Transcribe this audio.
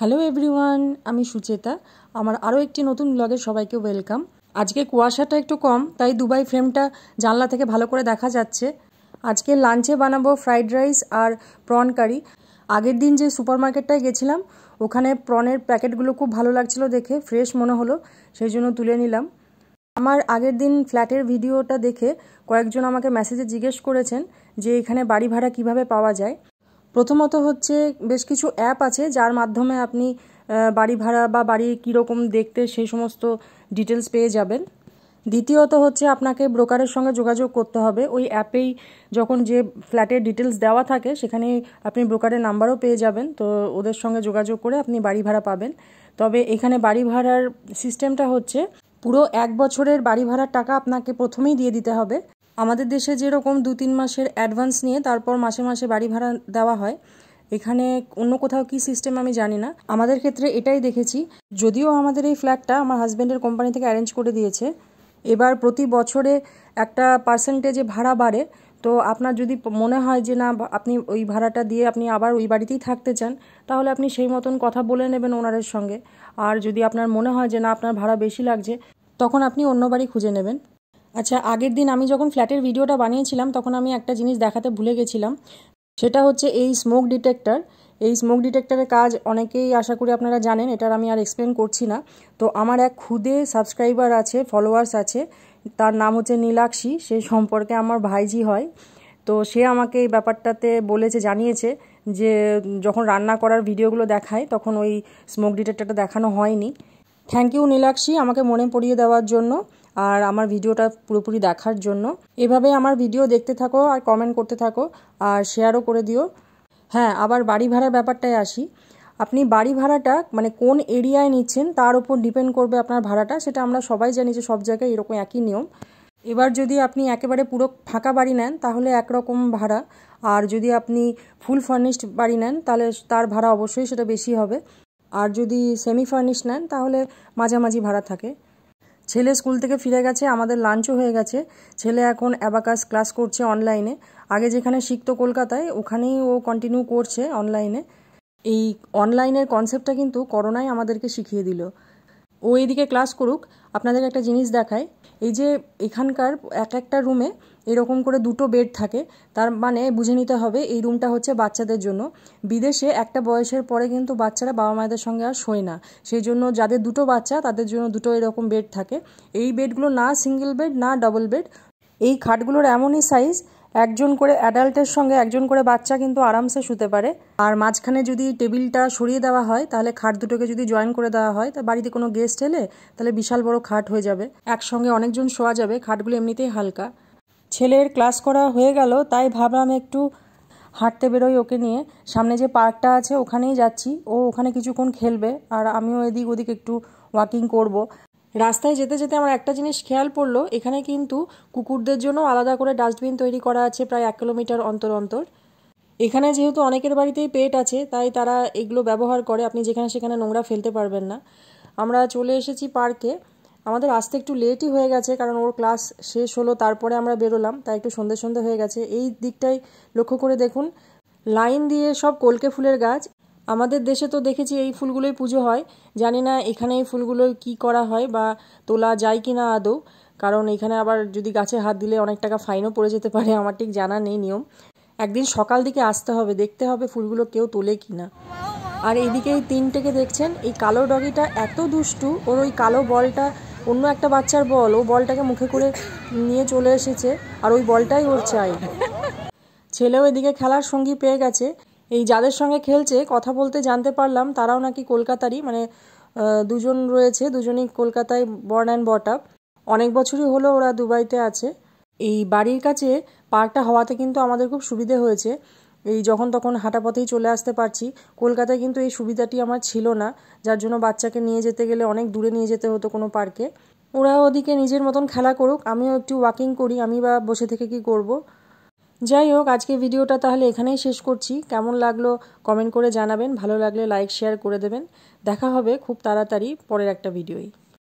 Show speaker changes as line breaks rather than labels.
Hello everyone আমি সুচেতা আমার আরও একটি নতুন ব্লগে সবাইকে ওয়েলকাম আজকে কুয়াশাটা একটু কম তাই দুবাই ফ্রেমটা জানলা থেকে ভালো করে দেখা যাচ্ছে আজকে লাঞ্চে বানাবো ফ্রাইড রাইস আর প্রন কারি আগের দিন যে সুপার মার্কেটটায় গেছিলাম ওখানে প্রনের প্যাকেটগুলো খুব ভালো লাগছিল দেখে ফ্রেশ মনে হলো সেই জন্য তুলে নিলাম আমার আগের দিন ফ্ল্যাটের ভিডিওটা দেখে কয়েকজন আমাকে মেসেজে জিজ্ঞেস করেছেন যে এখানে বাড়ি ভাড়া কিভাবে পাওয়া যায় প্রথমত হচ্ছে বেশ কিছু অ্যাপ আছে যার মাধ্যমে আপনি বাড়ি ভাড়া বা বাড়ি কীরকম দেখতে সেই সমস্ত ডিটেলস পেয়ে যাবেন দ্বিতীয়ত হচ্ছে আপনাকে ব্রোকারের সঙ্গে যোগাযোগ করতে হবে ওই অ্যাপেই যখন যে ফ্ল্যাটের ডিটেলস দেওয়া থাকে সেখানে আপনি ব্রোকারের নাম্বারও পেয়ে যাবেন তো ওদের সঙ্গে যোগাযোগ করে আপনি বাড়ি ভাড়া পাবেন তবে এখানে বাড়ি ভাড়ার সিস্টেমটা হচ্ছে পুরো এক বছরের বাড়ি ভাড়ার টাকা আপনাকে প্রথমেই দিয়ে দিতে হবে আমাদের দেশে যেরকম দু তিন মাসের অ্যাডভান্স নিয়ে তারপর মাসে মাসে বাড়ি ভাড়া দেওয়া হয় এখানে অন্য কোথাও কি সিস্টেম আমি জানি না আমাদের ক্ষেত্রে এটাই দেখেছি যদিও আমাদের এই ফ্ল্যাটটা আমার হাজব্যান্ডের কোম্পানি থেকে অ্যারেঞ্জ করে দিয়েছে এবার প্রতি বছরে একটা পার্সেন্টেজে ভাড়া বাড়ে তো আপনার যদি মনে হয় যে না আপনি ওই ভাড়াটা দিয়ে আপনি আবার ওই বাড়িতেই থাকতে চান তাহলে আপনি সেই মতন কথা বলে নেবেন ওনারের সঙ্গে আর যদি আপনার মনে হয় যে না আপনার ভাড়া বেশি লাগছে তখন আপনি অন্য বাড়ি খুঁজে নেবেন আচ্ছা আগের দিন আমি যখন ফ্ল্যাটের ভিডিওটা বানিয়েছিলাম তখন আমি একটা জিনিস দেখাতে ভুলে গেছিলাম সেটা হচ্ছে এই স্মোক ডিটেক্টর এই স্মোক ডিটেক্টরের কাজ অনেকেই আশা করি আপনারা জানেন এটার আমি আর এক্সপ্লেন করছি না তো আমার এক খুদে সাবস্ক্রাইবার আছে ফলোয়ার্স আছে তার নাম হচ্ছে নীলাক্ষী সে সম্পর্কে আমার ভাইজি হয় তো সে আমাকে এই ব্যাপারটাতে বলেছে জানিয়েছে যে যখন রান্না করার ভিডিওগুলো দেখায় তখন ওই স্মোক ডিটেক্টরটা দেখানো হয়নি থ্যাংক ইউ নীলাক্ষী আমাকে মনে পড়িয়ে দেওয়ার জন্য আর আমার ভিডিওটা পুরোপুরি দেখার জন্য এভাবে আমার ভিডিও দেখতে থাকো আর কমেন্ট করতে থাকো আর শেয়ারও করে দিও হ্যাঁ আবার বাড়ি ভাড়ার ব্যাপারটায় আসি আপনি বাড়ি ভাড়াটা মানে কোন এরিয়ায় নিচ্ছেন তার উপর ডিপেন্ড করবে আপনার ভাড়াটা সেটা আমরা সবাই জানি যে সব জায়গায় এরকম একই নিয়ম এবার যদি আপনি একেবারে পুরো ফাঁকা বাড়ি নেন তাহলে একরকম ভাড়া আর যদি আপনি ফুল ফার্নিশড বাড়ি নেন তাহলে তার ভাড়া অবশ্যই সেটা বেশি হবে আর যদি সেমি ফার্নিশ নেন তাহলে মাঝামাঝি ভাড়া থাকে ছেলে স্কুল থেকে ফিরে গেছে আমাদের লাঞ্চও হয়ে গেছে ছেলে এখন অ্যাবাকাস ক্লাস করছে অনলাইনে আগে যেখানে শিখতো কলকাতায় ওখানেই ও কন্টিনিউ করছে অনলাইনে এই অনলাইনের কনসেপ্টটা কিন্তু করোনায় আমাদেরকে শিখিয়ে দিল ও এদিকে ক্লাস করুক আপনাদের একটা জিনিস দেখায় এই যে এখানকার এক একটা রুমে এরকম করে দুটো বেড থাকে তার মানে বুঝে নিতে হবে এই রুমটা হচ্ছে বাচ্চাদের জন্য বিদেশে একটা বয়সের পরে কিন্তু বাচ্চারা বাবা মায়েদের সঙ্গে আর শোয় না সেই জন্য যাদের দুটো বাচ্চা তাদের জন্য দুটো এরকম বেড থাকে এই বেডগুলো না সিঙ্গেল বেড না ডবল বেড এই খাটগুলোর এমনই সাইজ একজন করে অ্যাডাল্টের সঙ্গে একজন করে বাচ্চা কিন্তু আরামসে শুতে পারে আর মাঝখানে যদি টেবিলটা সরিয়ে দেওয়া হয় তাহলে খাট দুটোকে যদি জয়েন করে দেওয়া হয় তা বাড়িতে কোনো গেস্ট এলে তাহলে বিশাল বড় খাট হয়ে যাবে একসঙ্গে অনেকজন শোয়া যাবে খাটগুলো এমনিতেই হালকা ছেলের ক্লাস করা হয়ে গেল তাই ভাবলাম একটু হাঁটতে বেরোই ওকে নিয়ে সামনে যে পার্কটা আছে ওখানেই যাচ্ছি ও ওখানে কিছুক্ষণ খেলবে আর আমিও এদিক ওদিক একটু ওয়াকিং করব। রাস্তায় যেতে যেতে আমার একটা জিনিস খেয়াল পড়লো এখানে কিন্তু কুকুরদের জন্য আলাদা করে ডাস্টবিন তৈরি করা আছে প্রায় এক কিলোমিটার অন্তর অন্তর এখানে যেহেতু অনেকের বাড়িতেই পেট আছে তাই তারা এগুলো ব্যবহার করে আপনি যেখানে সেখানে নোংরা ফেলতে পারবেন না আমরা চলে এসেছি পার্কে আমাদের আসতে একটু লেটই হয়ে গেছে কারণ ওর ক্লাস শেষ হলো তারপরে আমরা বেরোলাম তাই একটু সন্ধে সন্ধে হয়ে গেছে এই দিকটাই লক্ষ্য করে দেখুন লাইন দিয়ে সব কলকে ফুলের গাছ আমাদের দেশে তো দেখেছি এই ফুলগুলোই পুজো হয় জানি না এখানে এই ফুলগুলো কি করা হয় বা তোলা যায় কি না আদৌ কারণ এখানে আবার যদি গাছে হাত দিলে অনেক টাকা ফাইনও পড়ে যেতে পারে আমার ঠিক জানা নেই নিয়ম একদিন সকাল দিকে আসতে হবে দেখতে হবে ফুলগুলো কেউ তোলে কি না আর এইদিকে এই তিনটেকে দেখছেন এই কালো ডগিটা এত দুষ্টু ওর ওই কালো বলটা অন্য একটা বাচ্চার বল ও বলটাকে মুখে করে নিয়ে চলে এসেছে আর ওই বলটাই ওর চাই ছেলেও এদিকে খেলার সঙ্গী পেয়ে গেছে এই যাদের সঙ্গে খেলছে কথা বলতে জানতে পারলাম তারাও নাকি কলকাতারই মানে দুজন রয়েছে দুজনই কলকাতায় বর্ন অ্যান্ড বট আপ অনেক বছরই হলো ওরা দুবাইতে আছে এই বাড়ির কাছে পার্কটা হওয়াতে কিন্তু আমাদের খুব সুবিধে হয়েছে এই যখন তখন হাঁটা পথেই চলে আসতে পারছি কলকাতায় কিন্তু এই সুবিধাটি আমার ছিল না যার জন্য বাচ্চাকে নিয়ে যেতে গেলে অনেক দূরে নিয়ে যেতে হতো কোনো পার্কে ওরা ওদিকে নিজের মতন খেলা করুক আমিও একটু ওয়াকিং করি আমি বা বসে থেকে কি করব যাই হোক আজকে ভিডিওটা তাহলে এখানেই শেষ করছি কেমন লাগলো কমেন্ট করে জানাবেন ভালো লাগলে লাইক শেয়ার করে দেবেন দেখা হবে খুব তাড়াতাড়ি পরের একটা ভিডিওই